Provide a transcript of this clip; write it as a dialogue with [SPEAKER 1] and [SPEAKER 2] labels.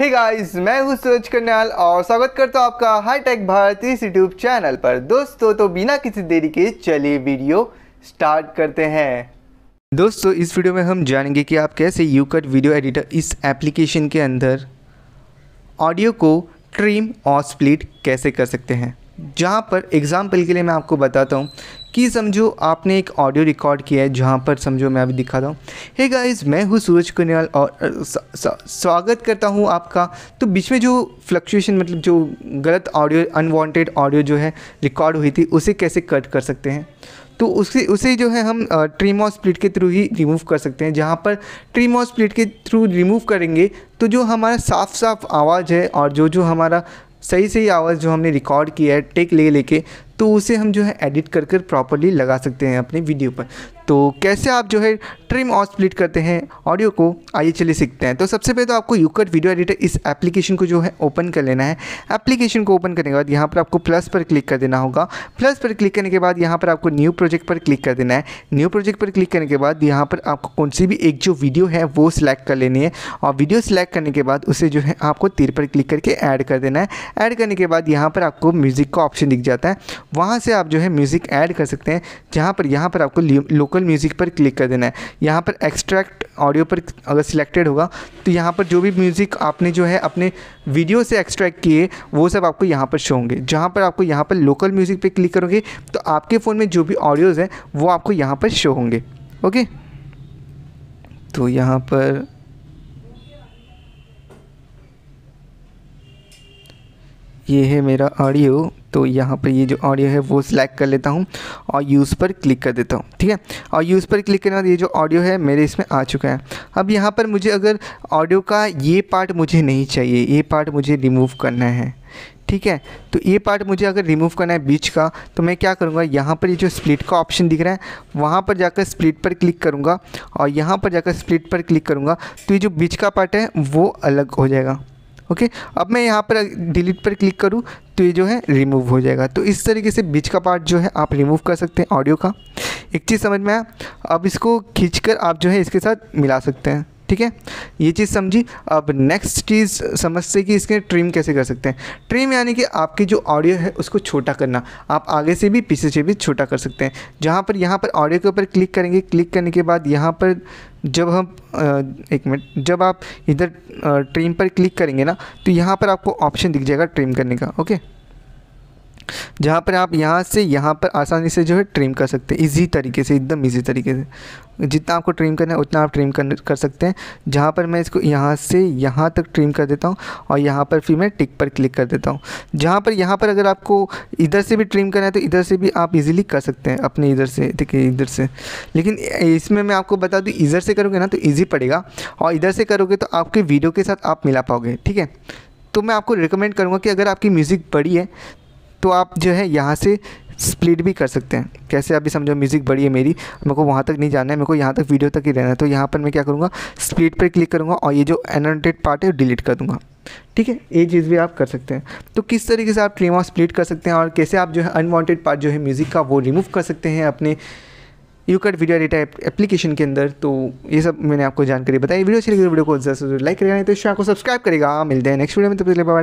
[SPEAKER 1] hey guys मैं हूँ सूरज कन्याल और स्वागत करता हूँ आपका हाई टेक भारत इस यूट्यूब चैनल पर दोस्तों तो बिना किसी देरी के चलिए वीडियो स्टार्ट करते हैं दोस्तों इस वीडियो में हम जानेंगे कि आप कैसे यू कट वीडियो एडिटर इस एप्लीकेशन के अंदर ऑडियो को ट्रिम और स्प्लिट कैसे कर सकते हैं जहाँ पर एग्ज़ाम्पल के लिए मैं आपको बताता हूँ कि समझो आपने एक ऑडियो रिकॉर्ड किया है जहाँ पर समझो मैं अभी दिखाता हूँ हे गाइस मैं हूँ सूरज कुनियाल और स्वागत करता हूँ आपका तो बीच में जो फ्लक्चुएशन मतलब जो गलत ऑडियो अनवांटेड ऑडियो जो है रिकॉर्ड हुई थी उसे कैसे कट कर सकते हैं तो उसे उसे जो है हम और स्प्लिट के थ्रू ही रिमूव कर सकते हैं जहाँ पर ट्रीम और स्प्लिट के थ्रू रिमूव करेंगे तो जो हमारा साफ साफ आवाज़ है और जो जो हमारा सही सही आवाज़ जो हमने रिकॉर्ड की है टेक ले लेके तो उसे हम जो है एडिट कर कर प्रॉपरली लगा सकते हैं अपने वीडियो पर तो कैसे आप जो है ट्रिम और स्प्लिट करते हैं ऑडियो को आइए चलिए सीखते हैं तो सबसे पहले तो आपको यूकट वीडियो एडिटर इस एप्लीकेशन को जो है ओपन कर लेना है एप्लीकेशन को ओपन करने के बाद यहाँ पर आपको प्लस पर क्लिक कर देना होगा प्लस पर क्लिक करने के बाद यहाँ पर आपको न्यू प्रोजेक्ट पर क्लिक कर देना है न्यू प्रोजेक्ट पर क्लिक करने के बाद यहाँ पर आपको कौन सी भी एक जो वीडियो है वो सिलेक्ट कर लेनी है और वीडियो सिलेक्ट करने के बाद उसे जो है आपको तीर पर क्लिक करके ऐड कर देना है ऐड करने के बाद यहाँ पर आपको म्यूज़िक का ऑप्शन दिख जाता है वहाँ से आप जो है म्यूज़िक ऐड कर सकते हैं जहाँ पर यहाँ पर आपको लोकल म्यूज़िक पर क्लिक कर देना है यहाँ पर एक्सट्रैक्ट ऑडियो पर अगर सिलेक्टेड होगा तो यहाँ पर जो भी म्यूज़िक आपने जो है अपने वीडियो से एक्सट्रैक्ट किए वो सब आपको यहाँ पर शो होंगे जहाँ पर आपको यहाँ पर लोकल म्यूज़िक पर क्लिक करोगे तो आपके फ़ोन में जो भी ऑडियोज़ हैं वो आपको यहाँ पर शो होंगे ओके तो यहाँ पर ये है मेरा ऑडियो तो यहाँ पर ये जो ऑडियो है वो सिलेक्ट कर लेता हूँ और यूज़ पर क्लिक कर देता हूँ ठीक है और यूज़ पर क्लिक करने के बाद ये जो ऑडियो है मेरे इसमें आ चुका है अब यहाँ पर मुझे अगर ऑडियो का ये पार्ट मुझे नहीं चाहिए ये पार्ट मुझे रिमूव करना है ठीक है तो ये पार्ट मुझे अगर रिमूव करना है बीच का तो मैं क्या करूँगा यहाँ पर ये जो स्प्लिट का ऑप्शन दिख रहा है वहाँ पर जाकर स्प्लिट पर क्लिक करूँगा और यहाँ पर जाकर स्प्लिट पर क्लिक करूँगा तो ये जो बीच का पार्ट है वो अलग हो जाएगा ओके अब मैं यहाँ पर डिलीट पर क्लिक करूँ तो ये जो है रिमूव हो जाएगा तो इस तरीके से बीच का पार्ट जो है आप रिमूव कर सकते हैं ऑडियो का एक चीज़ समझ में आया अब इसको खींच कर आप जो है इसके साथ मिला सकते हैं ठीक है ये चीज़ समझी अब नेक्स्ट चीज़ समझते कि इसके ट्रिम कैसे कर सकते हैं ट्रिम यानी कि आपकी जो ऑडियो है उसको छोटा करना आप आगे से भी पीछे से भी छोटा कर सकते हैं जहाँ पर यहाँ पर ऑडियो के ऊपर क्लिक करेंगे क्लिक करने के बाद यहाँ पर जब हम एक मिनट जब आप इधर ट्रिम पर क्लिक करेंगे ना तो यहाँ पर आपको ऑप्शन दिख जाएगा ट्रिम करने का ओके जहाँ पर आप यहाँ से यहाँ पर आसानी से जो है ट्रिम कर सकते हैं इजी तरीके से एकदम इजी तरीके से जितना आपको ट्रिम करना है उतना आप ट्रिम कर कर सकते हैं जहाँ पर मैं इसको यहाँ से यहाँ तक ट्रिम कर देता हूँ और यहाँ पर फिर मैं टिक पर क्लिक कर देता हूँ जहाँ पर यहाँ पर अगर आपको इधर से भी ट्रिम करना है तो इधर से भी आप इजीली कर सकते हैं अपने इधर से देखिए इधर से लेकिन इसमें मैं आपको बता दूँ इधर से करोगे ना तो ईजी पड़ेगा और इधर से करोगे तो आपके वीडियो के साथ आप मिला पाओगे ठीक है तो मैं आपको रिकमेंड करूँगा कि अगर आपकी म्यूज़िक बड़ी है तो आप जो है यहाँ से स्प्लिट भी कर सकते हैं कैसे अभी समझो म्यूज़िक बड़ी है मेरी मेरे को वहाँ तक नहीं जाना है मेरे को यहाँ तक वीडियो तक ही रहना है तो यहाँ पर मैं क्या करूँगा स्प्लिट पर क्लिक करूँगा और ये जो एनोटेड पार्ट है डिलीट कर दूँगा ठीक है ये चीज़ भी आप कर सकते हैं तो किस तरीके से आप ट्रीम स्प्लिट कर सकते हैं और कैसे आप जो है अनवांटेड पार्ट जो है म्यूज़िक का वो रिमूव कर सकते हैं अपने YouCut video data application के अंदर तो ये सब मैंने आपको जानकारी बताई वीडियो अच्छी लगी तो वीडियो को जरूर लाइक करेगा नहीं तो इस को सब्सक्राइब करेगा मिलते हैं नेक्स्ट वीडियो में तो पिछले